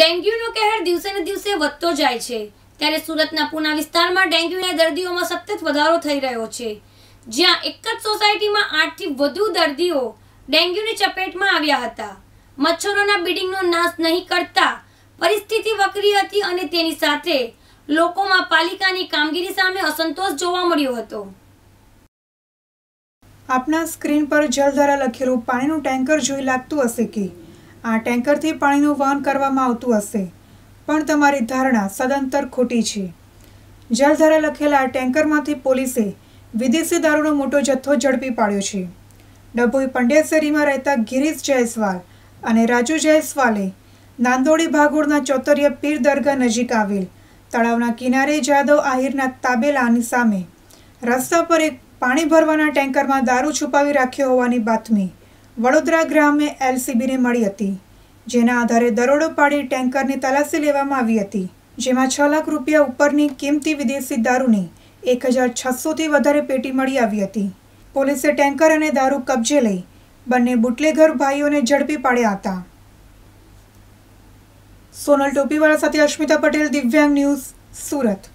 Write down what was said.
ડેન્ગ્યુનો કહેર દિવસે ને દિવસે વધતો જાય છે ત્યારે સુરતના પૂના વિસ્તારમાં ડેન્ગ્યુના દર્દીઓમાં સતત વધારો થઈ રહ્યો છે જ્યાં એક જ સોસાયટીમાં આઠથી વધુ દર્દીઓ ડેન્ગ્યુની ચપેટમાં આવ્યા હતા મચ્છરોના બિડિંગનો નાશ નહીં કરતા પરિસ્થિતિ વકરી હતી અને તેની સાથે લોકોમાં પાલિકાની કામગીરી સામે અસંતોષ જોવા મળ્યો હતો આપના સ્ક્રીન પર જળ દ્વારા લખેલું પાણીનું ટેન્કર જોઈ લાગતું હશે કે આ ટેન્કરથી પાણીનું વહન કરવામાં આવતું હશે પણ તમારી ધારણા સદંતર ખોટી છે જલધારા લખેલા ટેન્કરમાંથી પોલીસે વિદેશી દારૂનો મોટો જથ્થો ઝડપી પાડ્યો છે ડભોઈ પંડ્યાસેરીમાં રહેતા ગિરીશ જયસ્વાલ અને રાજુ જયસ્વાલે નાંદોડી ભાગોળના ચોતરિયા પીર દરગાહ નજીક આવેલ તળાવના કિનારે જાદવ આહિરના તાબેલાની સામે રસ્તા પર એક પાણી ભરવાના ટેન્કરમાં દારૂ છુપાવી રાખ્યો હોવાની બાતમી વડોદરા ગ્રામે એલસીબીને મળી હતી જેના આધારે દરોડો પાડી ટેન્કરની તલાશી લેવામાં આવી હતી જેમાં છ લાખ રૂપિયા ઉપરની કિંમતી વિદેશી દારૂની એક હજાર છસોથી વધારે પેટી મળી આવી હતી પોલીસે ટેન્કર અને દારૂ કબજે લઈ બંને બુટલેઘર ભાઈઓને ઝડપી પાડ્યા હતા સોનલ ટોપીવાળા સાથે અશ્મિતા પટેલ દિવ્યાંગ ન્યૂઝ સુરત